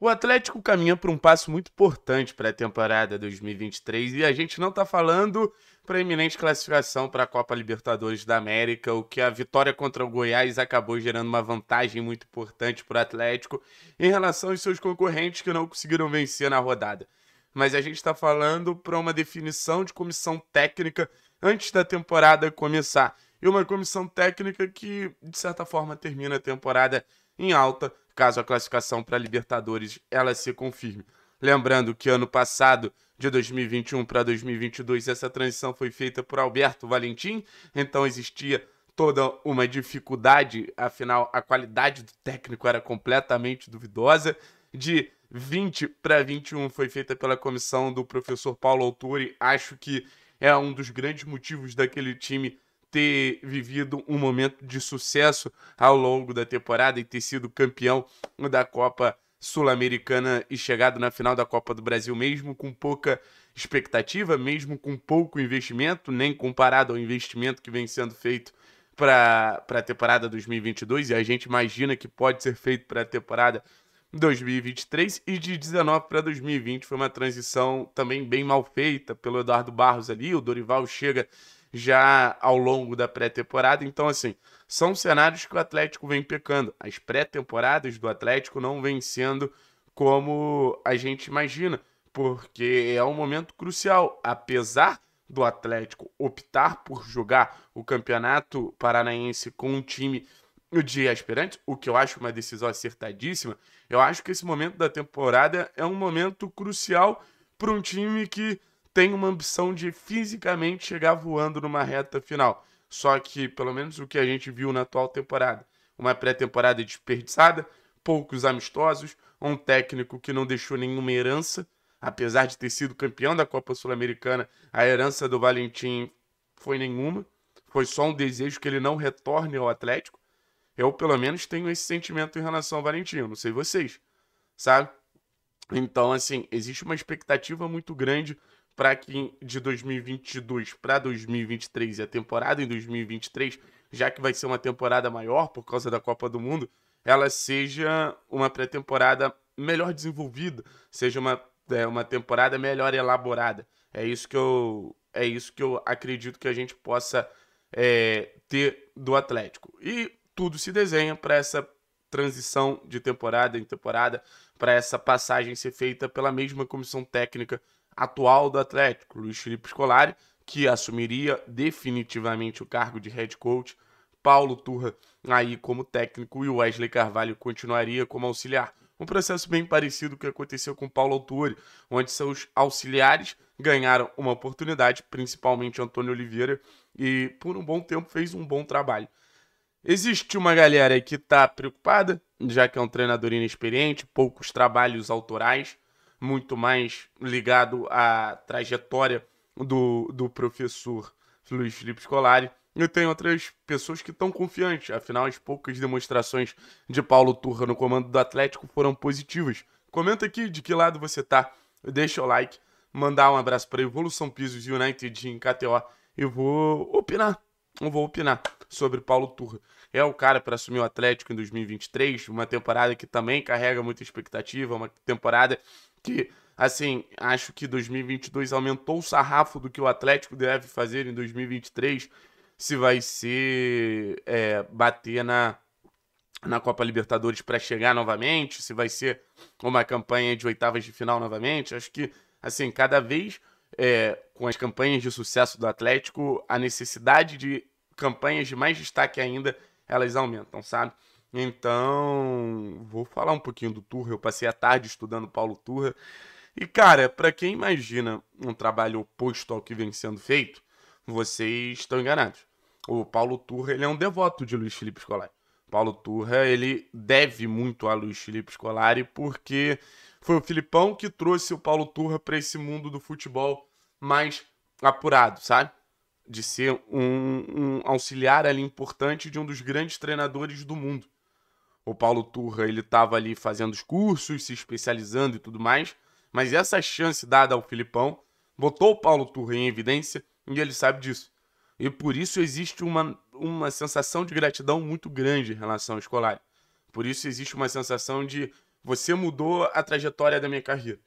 O Atlético caminha para um passo muito importante para a temporada 2023 e a gente não está falando para eminente classificação para a Copa Libertadores da América, o que a vitória contra o Goiás acabou gerando uma vantagem muito importante para o Atlético em relação aos seus concorrentes que não conseguiram vencer na rodada. Mas a gente está falando para uma definição de comissão técnica antes da temporada começar e uma comissão técnica que, de certa forma, termina a temporada em alta caso a classificação para Libertadores ela se confirme. Lembrando que ano passado, de 2021 para 2022, essa transição foi feita por Alberto Valentim, então existia toda uma dificuldade, afinal a qualidade do técnico era completamente duvidosa. De 20 para 21 foi feita pela comissão do professor Paulo Autori, acho que é um dos grandes motivos daquele time ter vivido um momento de sucesso ao longo da temporada e ter sido campeão da Copa Sul-Americana e chegado na final da Copa do Brasil, mesmo com pouca expectativa, mesmo com pouco investimento, nem comparado ao investimento que vem sendo feito para a temporada 2022 e a gente imagina que pode ser feito para a temporada 2023 e de 19 para 2020 foi uma transição também bem mal feita pelo Eduardo Barros ali, o Dorival chega já ao longo da pré-temporada. Então, assim, são cenários que o Atlético vem pecando. As pré-temporadas do Atlético não vêm sendo como a gente imagina, porque é um momento crucial. Apesar do Atlético optar por jogar o Campeonato Paranaense com um time de aspirantes, o que eu acho uma decisão acertadíssima, eu acho que esse momento da temporada é um momento crucial para um time que tem uma ambição de fisicamente chegar voando numa reta final. Só que, pelo menos o que a gente viu na atual temporada, uma pré-temporada desperdiçada, poucos amistosos, um técnico que não deixou nenhuma herança, apesar de ter sido campeão da Copa Sul-Americana, a herança do Valentim foi nenhuma, foi só um desejo que ele não retorne ao Atlético. Eu, pelo menos, tenho esse sentimento em relação ao Valentim, não sei vocês, sabe? Então, assim, existe uma expectativa muito grande para que de 2022 para 2023 e a temporada em 2023, já que vai ser uma temporada maior por causa da Copa do Mundo, ela seja uma pré-temporada melhor desenvolvida, seja uma, é, uma temporada melhor elaborada. É isso que eu é isso que eu acredito que a gente possa é, ter do Atlético. E tudo se desenha para essa transição de temporada em temporada, para essa passagem ser feita pela mesma comissão técnica atual do Atlético, Luiz Felipe Scolari, que assumiria definitivamente o cargo de head coach, Paulo Turra aí como técnico e Wesley Carvalho continuaria como auxiliar. Um processo bem parecido que aconteceu com Paulo Autori, onde seus auxiliares ganharam uma oportunidade, principalmente Antônio Oliveira, e por um bom tempo fez um bom trabalho. Existe uma galera que está preocupada, já que é um treinador inexperiente, poucos trabalhos autorais, muito mais ligado à trajetória do, do professor Luiz Felipe Scolari. E tem outras pessoas que estão confiantes, afinal, as poucas demonstrações de Paulo Turra no comando do Atlético foram positivas. Comenta aqui de que lado você tá, deixa o like, mandar um abraço para Evolução Pisos United em KTO e vou opinar não vou opinar sobre Paulo Turra. É o cara para assumir o Atlético em 2023, uma temporada que também carrega muita expectativa, uma temporada que, assim, acho que 2022 aumentou o sarrafo do que o Atlético deve fazer em 2023, se vai ser é, bater na, na Copa Libertadores para chegar novamente, se vai ser uma campanha de oitavas de final novamente. Acho que, assim, cada vez é, com as campanhas de sucesso do Atlético, a necessidade de campanhas de mais destaque ainda, elas aumentam, sabe? Então, vou falar um pouquinho do Turra. Eu passei a tarde estudando Paulo Turra. E, cara, para quem imagina um trabalho oposto ao que vem sendo feito, vocês estão enganados. O Paulo Turra ele é um devoto de Luiz Felipe Scolari. Paulo Turra, ele deve muito a Luiz Felipe Scolari, porque foi o Filipão que trouxe o Paulo Turra para esse mundo do futebol mais apurado, sabe? De ser um, um, auxiliar ali importante de um dos grandes treinadores do mundo. O Paulo Turra, ele estava ali fazendo os cursos, se especializando e tudo mais, mas essa chance dada ao Filipão botou o Paulo Turra em evidência e ele sabe disso. E por isso existe uma uma sensação de gratidão muito grande em relação ao escolar. Por isso existe uma sensação de você mudou a trajetória da minha carreira.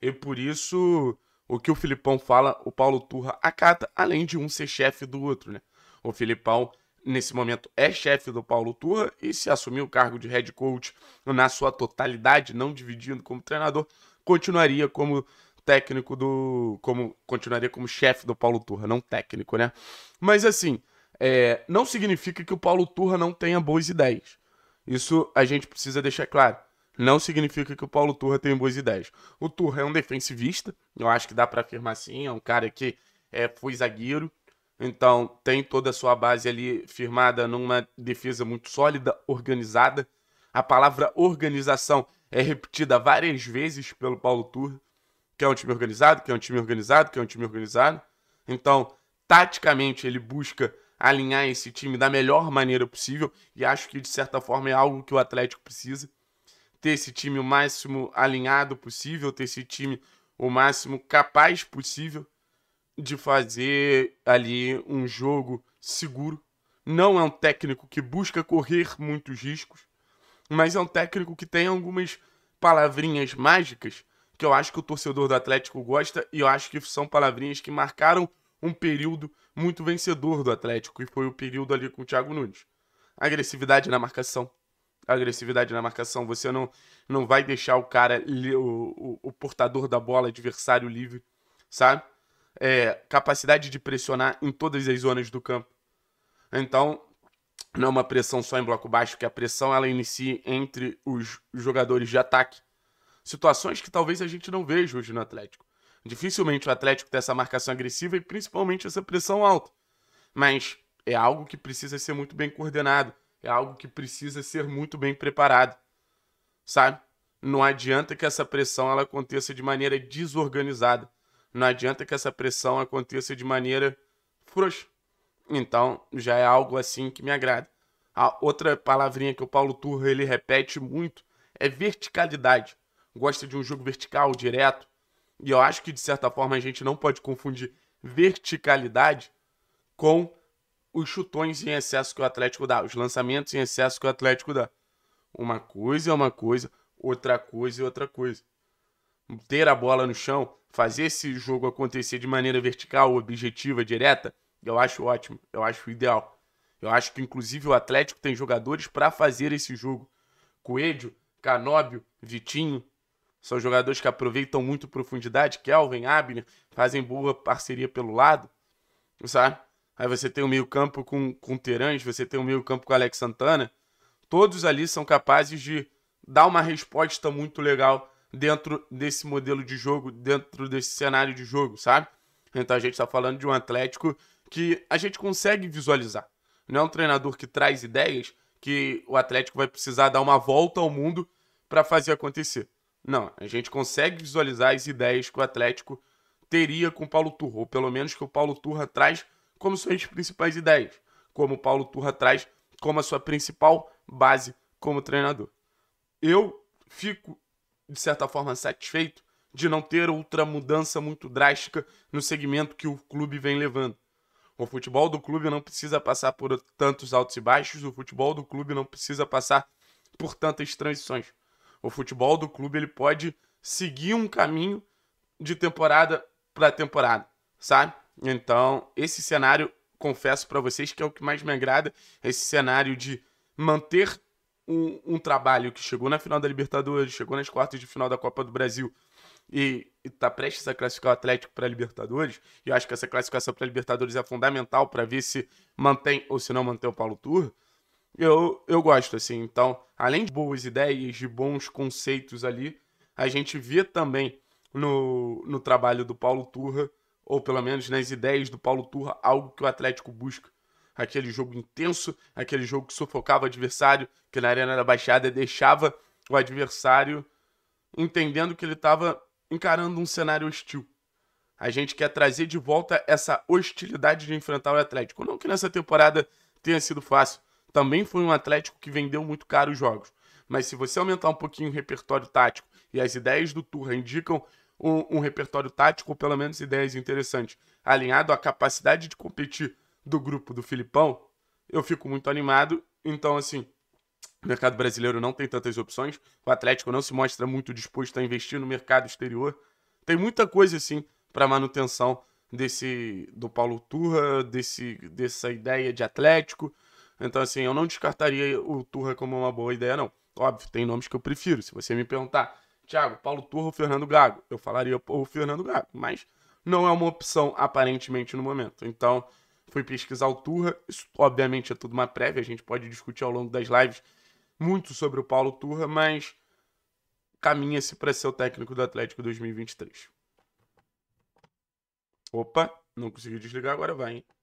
E por isso o que o Filipão fala, o Paulo Turra acata, além de um ser chefe do outro, né? O Filipão nesse momento é chefe do Paulo Turra e se assumir o cargo de head coach na sua totalidade, não dividindo como treinador, continuaria como técnico do como continuaria como chefe do Paulo Turra, não técnico, né? Mas assim, é, não significa que o Paulo Turra não tenha boas ideias. Isso a gente precisa deixar claro. Não significa que o Paulo Turra tenha boas ideias. O Turra é um defensivista, eu acho que dá para afirmar sim, é um cara que é, foi zagueiro, então tem toda a sua base ali firmada numa defesa muito sólida, organizada. A palavra organização é repetida várias vezes pelo Paulo Turra, que é um time organizado, que é um time organizado, que é um time organizado. Então, taticamente ele busca alinhar esse time da melhor maneira possível e acho que de certa forma é algo que o Atlético precisa ter esse time o máximo alinhado possível, ter esse time o máximo capaz possível de fazer ali um jogo seguro. Não é um técnico que busca correr muitos riscos, mas é um técnico que tem algumas palavrinhas mágicas que eu acho que o torcedor do Atlético gosta e eu acho que são palavrinhas que marcaram um período muito vencedor do Atlético, e foi o período ali com o Thiago Nunes. Agressividade na marcação. Agressividade na marcação. Você não, não vai deixar o cara, o, o, o portador da bola, adversário livre, sabe? É, capacidade de pressionar em todas as zonas do campo. Então, não é uma pressão só em bloco baixo, que a pressão ela inicia entre os jogadores de ataque. Situações que talvez a gente não veja hoje no Atlético. Dificilmente o Atlético tem essa marcação agressiva e principalmente essa pressão alta. Mas é algo que precisa ser muito bem coordenado, é algo que precisa ser muito bem preparado. Sabe? Não adianta que essa pressão ela aconteça de maneira desorganizada. Não adianta que essa pressão aconteça de maneira frouxa. Então, já é algo assim que me agrada. A outra palavrinha que o Paulo Turra ele repete muito é verticalidade. Gosta de um jogo vertical, direto, e eu acho que, de certa forma, a gente não pode confundir verticalidade com os chutões em excesso que o Atlético dá, os lançamentos em excesso que o Atlético dá. Uma coisa é uma coisa, outra coisa é outra coisa. Ter a bola no chão, fazer esse jogo acontecer de maneira vertical, objetiva, direta, eu acho ótimo, eu acho ideal. Eu acho que, inclusive, o Atlético tem jogadores para fazer esse jogo. Coelho, Canóbio, Vitinho, são jogadores que aproveitam muito profundidade. Kelvin, Abner, fazem boa parceria pelo lado, sabe? Aí você tem o meio-campo com, com Terãs, você tem o meio-campo com Alex Santana. Todos ali são capazes de dar uma resposta muito legal dentro desse modelo de jogo, dentro desse cenário de jogo, sabe? Então a gente está falando de um Atlético que a gente consegue visualizar. Não é um treinador que traz ideias que o Atlético vai precisar dar uma volta ao mundo para fazer acontecer. Não, a gente consegue visualizar as ideias que o Atlético teria com o Paulo Turra, ou pelo menos que o Paulo Turra traz como suas principais ideias, como o Paulo Turra traz como a sua principal base como treinador. Eu fico, de certa forma, satisfeito de não ter outra mudança muito drástica no segmento que o clube vem levando. O futebol do clube não precisa passar por tantos altos e baixos, o futebol do clube não precisa passar por tantas transições o futebol do clube ele pode seguir um caminho de temporada para temporada, sabe? Então, esse cenário, confesso para vocês que é o que mais me agrada, esse cenário de manter um, um, trabalho que chegou na final da Libertadores, chegou nas quartas de final da Copa do Brasil e está prestes a classificar o Atlético para a Libertadores, e eu acho que essa classificação para a Libertadores é fundamental para ver se mantém ou se não mantém o Paulo Turro eu, eu gosto, assim. Então, além de boas ideias, de bons conceitos ali, a gente vê também no, no trabalho do Paulo Turra, ou pelo menos nas ideias do Paulo Turra, algo que o Atlético busca. Aquele jogo intenso, aquele jogo que sufocava o adversário, que na Arena da Baixada deixava o adversário entendendo que ele estava encarando um cenário hostil. A gente quer trazer de volta essa hostilidade de enfrentar o Atlético. Não que nessa temporada tenha sido fácil, também foi um Atlético que vendeu muito caro os jogos. Mas se você aumentar um pouquinho o repertório tático e as ideias do Turra indicam um, um repertório tático, ou pelo menos ideias interessantes, alinhado à capacidade de competir do grupo do Filipão, eu fico muito animado. Então, assim, o mercado brasileiro não tem tantas opções. O Atlético não se mostra muito disposto a investir no mercado exterior. Tem muita coisa, assim, para manutenção desse do Paulo Turra, desse, dessa ideia de Atlético, então, assim, eu não descartaria o Turra como uma boa ideia, não. Óbvio, tem nomes que eu prefiro. Se você me perguntar, Thiago, Paulo Turra ou Fernando Gago, eu falaria o Fernando Gago, mas não é uma opção aparentemente no momento. Então, fui pesquisar o Turra. Isso, obviamente, é tudo uma prévia, a gente pode discutir ao longo das lives muito sobre o Paulo Turra, mas caminha-se para ser o técnico do Atlético 2023. Opa, não consegui desligar, agora vai, hein?